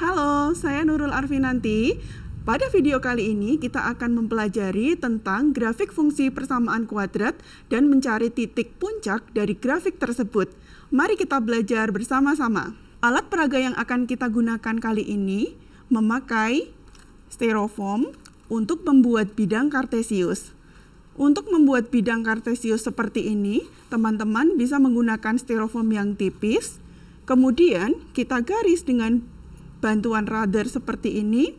Halo, saya Nurul Arfinanti. Pada video kali ini kita akan mempelajari tentang grafik fungsi persamaan kuadrat dan mencari titik puncak dari grafik tersebut. Mari kita belajar bersama-sama. Alat peraga yang akan kita gunakan kali ini memakai styrofoam untuk membuat bidang kartesius. Untuk membuat bidang kartesius seperti ini, teman-teman bisa menggunakan styrofoam yang tipis, kemudian kita garis dengan bantuan radar seperti ini.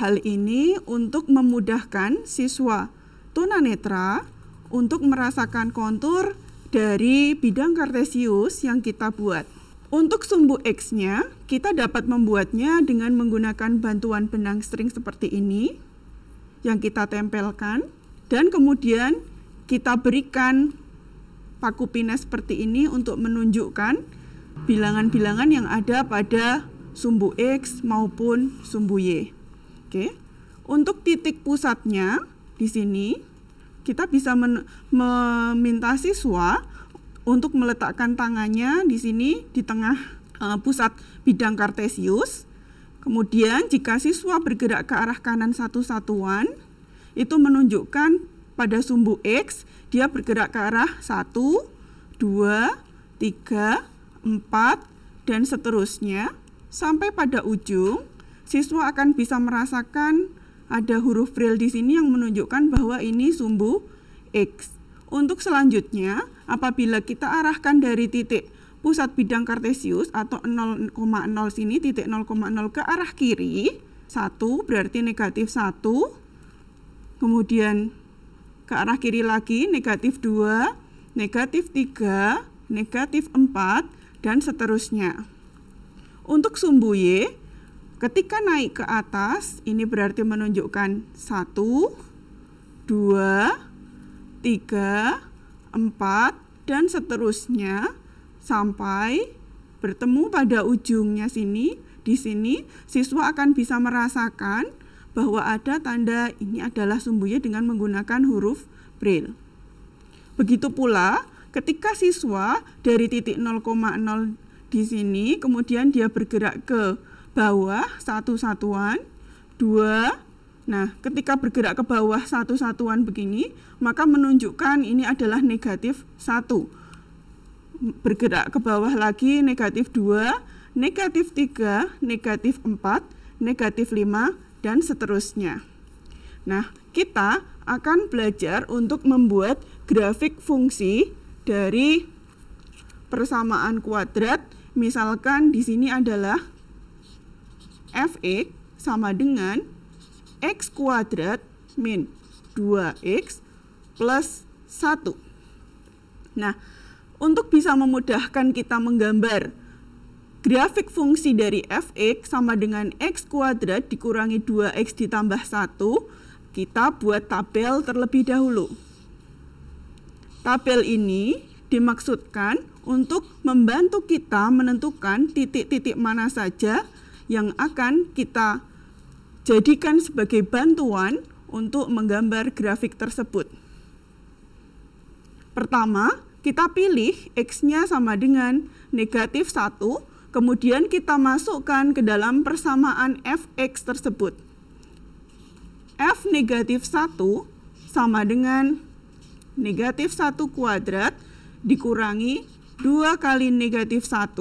Hal ini untuk memudahkan siswa tunanetra untuk merasakan kontur dari bidang kartesius yang kita buat. Untuk sumbu X-nya, kita dapat membuatnya dengan menggunakan bantuan benang string seperti ini yang kita tempelkan dan kemudian kita berikan paku pinas seperti ini untuk menunjukkan bilangan-bilangan yang ada pada sumbu X maupun sumbu Y. Oke. Untuk titik pusatnya di sini kita bisa meminta siswa untuk meletakkan tangannya di sini di tengah e, pusat bidang kartesius. Kemudian jika siswa bergerak ke arah kanan satu satuan itu menunjukkan pada sumbu X dia bergerak ke arah 1 2 3 4, dan seterusnya, sampai pada ujung, siswa akan bisa merasakan ada huruf braille di sini yang menunjukkan bahwa ini sumbu X. Untuk selanjutnya, apabila kita arahkan dari titik pusat bidang kartesius atau 0,0 sini, titik 0,0 ke arah kiri, 1 berarti negatif 1, kemudian ke arah kiri lagi, negatif 2, negatif 3, negatif 4, dan seterusnya. Untuk sumbu Y, ketika naik ke atas, ini berarti menunjukkan 1, 2, 3, 4, dan seterusnya sampai bertemu pada ujungnya sini. Di sini siswa akan bisa merasakan bahwa ada tanda ini adalah sumbu Y dengan menggunakan huruf braille. Begitu pula ketika siswa dari titik 0,0 di sini kemudian dia bergerak ke bawah satu satuan, dua. Nah, ketika bergerak ke bawah satu satuan begini, maka menunjukkan ini adalah negatif satu. Bergerak ke bawah lagi negatif dua, negatif tiga, negatif empat, negatif lima, dan seterusnya. Nah, kita akan belajar untuk membuat grafik fungsi dari persamaan kuadrat. Misalkan di sini adalah fx sama dengan x kuadrat min 2x plus 1. Nah, untuk bisa memudahkan kita menggambar grafik fungsi dari fx sama dengan x kuadrat dikurangi 2x ditambah 1, kita buat tabel terlebih dahulu. Tabel ini dimaksudkan untuk membantu kita menentukan titik-titik mana saja yang akan kita jadikan sebagai bantuan untuk menggambar grafik tersebut. Pertama, kita pilih X-nya sama dengan negatif 1, kemudian kita masukkan ke dalam persamaan Fx tersebut. F negatif 1 sama dengan Negatif 1 kuadrat dikurangi 2 kali negatif 1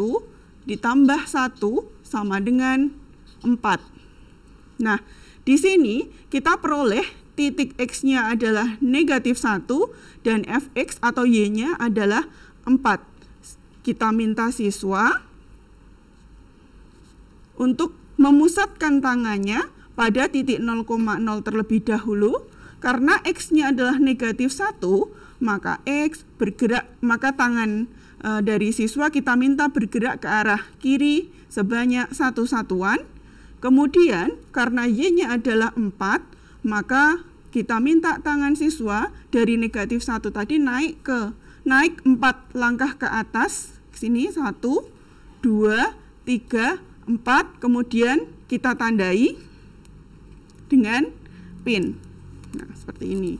ditambah 1 sama dengan 4. Nah, di sini kita peroleh titik X-nya adalah negatif 1 dan Fx atau Y-nya adalah 4. Kita minta siswa untuk memusatkan tangannya pada titik 0,0 terlebih dahulu karena X-nya adalah negatif 1, maka X bergerak, maka tangan e, dari siswa kita minta bergerak ke arah kiri sebanyak satu satuan. Kemudian karena Y-nya adalah 4, maka kita minta tangan siswa dari negatif 1 tadi naik ke naik 4 langkah ke atas. Sini 1, 2, 3, 4, kemudian kita tandai dengan pin seperti ini.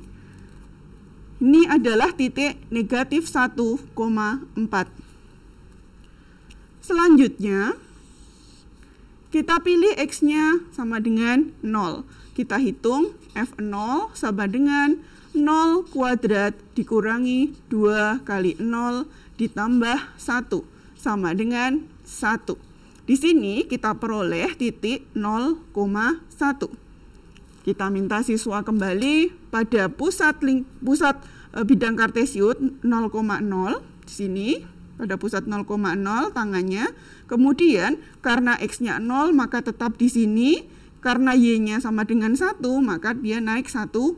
Ini adalah titik negatif 1,4. Selanjutnya, kita pilih X-nya sama dengan 0. Kita hitung F0 sama dengan 0 kuadrat dikurangi 2 kali 0 ditambah 1 sama dengan 1. Di sini kita peroleh titik 0,1. Kita minta siswa kembali pada pusat link, pusat e, bidang kartesiut 0,0 di sini pada pusat 0,0 tangannya. Kemudian karena x-nya 0 maka tetap di sini, karena y-nya sama dengan 1 maka dia naik satu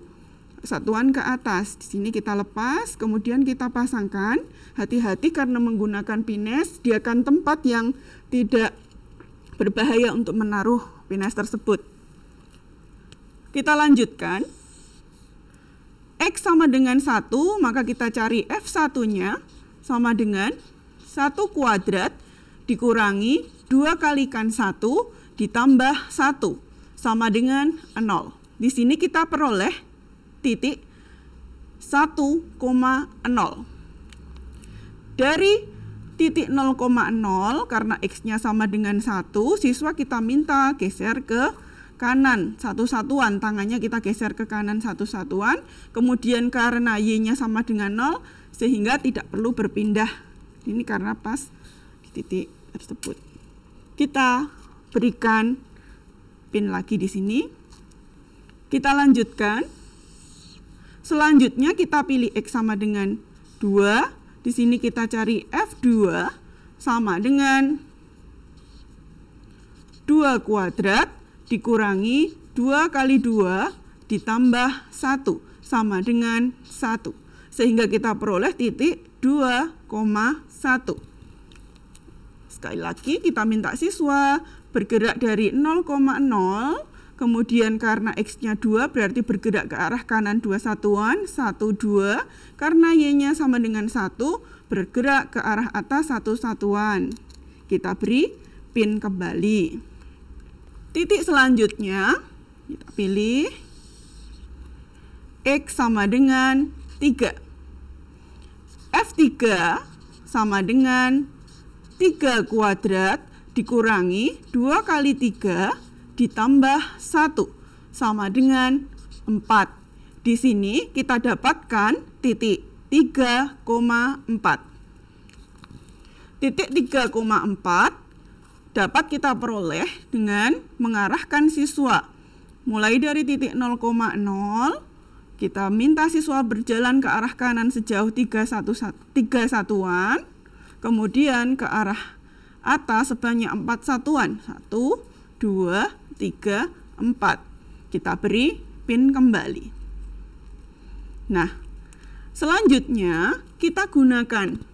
satuan ke atas. Di sini kita lepas, kemudian kita pasangkan. Hati-hati karena menggunakan pines, dia akan tempat yang tidak berbahaya untuk menaruh pines tersebut. Kita lanjutkan. X sama dengan 1, maka kita cari F1-nya sama dengan 1 kuadrat dikurangi 2 kalikan 1 ditambah 1 sama dengan 0. Di sini kita peroleh titik 1,0. Dari titik 0,0 karena x-nya sama dengan 1, siswa kita minta geser ke kanan satu satuan, tangannya kita geser ke kanan satu satuan. Kemudian karena Y-nya sama dengan nol sehingga tidak perlu berpindah. Ini karena pas di titik tersebut. Kita berikan pin lagi di sini. Kita lanjutkan. Selanjutnya kita pilih X sama dengan 2. Di sini kita cari F2 sama dengan 2 kuadrat dikurangi 2 kali 2 ditambah 1 sama dengan 1. Sehingga kita peroleh titik 2,1. Sekali lagi kita minta siswa bergerak dari 0,0 kemudian karena X-nya 2 berarti bergerak ke arah kanan 2 satuan, 1, 2. Karena Y-nya sama dengan 1 bergerak ke arah atas 1 satuan. Kita beri pin kembali. Titik selanjutnya kita pilih X sama dengan 3. F3 sama dengan 3 kuadrat dikurangi 2 kali 3 ditambah 1 sama dengan 4. Di sini kita dapatkan titik 3,4. Titik 3,4 dapat kita peroleh dengan mengarahkan siswa. Mulai dari titik 0,0, kita minta siswa berjalan ke arah kanan sejauh 3, 1, 3 satuan, kemudian ke arah atas sebanyak 4 satuan. 1, 2, 3, 4. Kita beri pin kembali. Nah, selanjutnya kita gunakan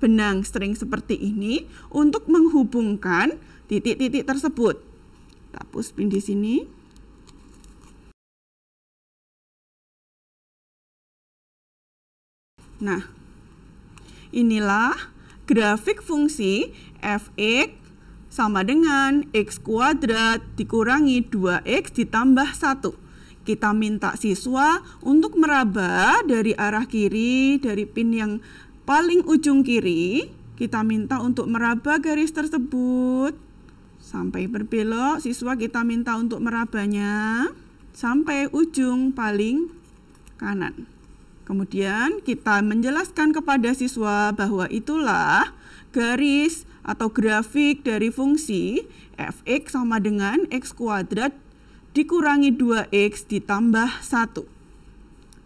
benang string seperti ini untuk menghubungkan titik-titik tersebut. Kita spin di sini. Nah, inilah grafik fungsi fx sama dengan x kuadrat dikurangi 2x ditambah 1. Kita minta siswa untuk meraba dari arah kiri dari pin yang paling ujung kiri kita minta untuk meraba garis tersebut sampai berbelok siswa kita minta untuk merabanya sampai ujung paling kanan kemudian kita menjelaskan kepada siswa bahwa itulah garis atau grafik dari fungsi fx sama dengan x kuadrat dikurangi 2x ditambah 1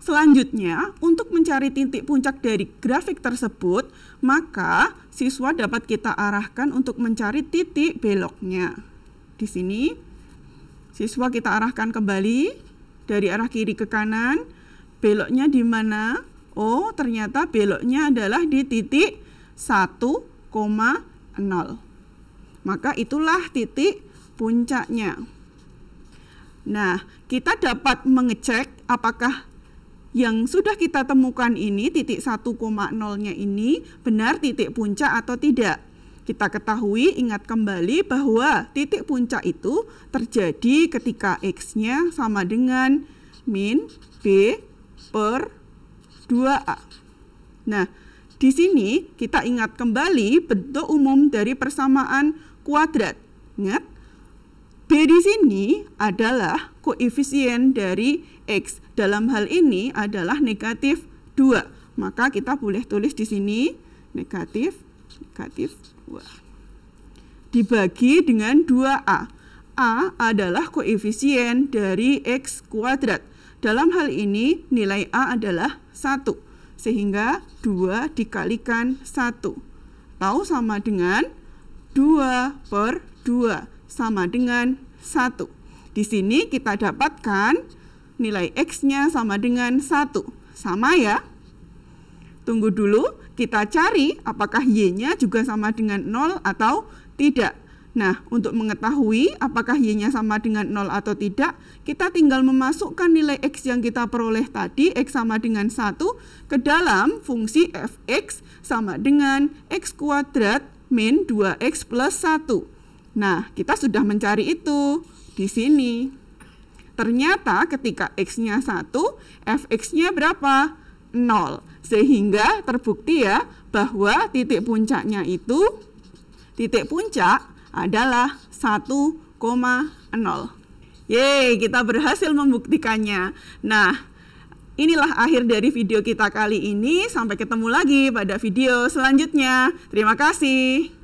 Selanjutnya, untuk mencari titik puncak dari grafik tersebut, maka siswa dapat kita arahkan untuk mencari titik beloknya. Di sini, siswa kita arahkan kembali dari arah kiri ke kanan. Beloknya di mana? Oh, ternyata beloknya adalah di titik 1,0. Maka itulah titik puncaknya. Nah, kita dapat mengecek apakah yang sudah kita temukan ini titik 1,0-nya ini benar titik puncak atau tidak. Kita ketahui, ingat kembali bahwa titik puncak itu terjadi ketika X-nya sama dengan min B per 2A. Nah, di sini kita ingat kembali bentuk umum dari persamaan kuadrat. Ingat, B di sini adalah koefisien dari X. Dalam hal ini adalah negatif 2. Maka kita boleh tulis di sini negatif, negatif 2. Dibagi dengan 2A. A adalah koefisien dari X kuadrat. Dalam hal ini nilai A adalah 1. Sehingga 2 dikalikan 1. Tahu sama dengan 2 per 2 sama dengan 1. Di sini kita dapatkan nilai X-nya sama dengan 1. Sama ya? Tunggu dulu, kita cari apakah Y-nya juga sama dengan 0 atau tidak. Nah, untuk mengetahui apakah Y-nya sama dengan 0 atau tidak, kita tinggal memasukkan nilai X yang kita peroleh tadi, X sama dengan 1, ke dalam fungsi fx sama dengan X kuadrat min 2X plus 1. Nah, kita sudah mencari itu di sini. Ternyata ketika X-nya 1, Fx-nya berapa? 0. Sehingga terbukti ya bahwa titik puncaknya itu, titik puncak adalah 1,0. Yeay, kita berhasil membuktikannya. Nah, inilah akhir dari video kita kali ini. Sampai ketemu lagi pada video selanjutnya. Terima kasih.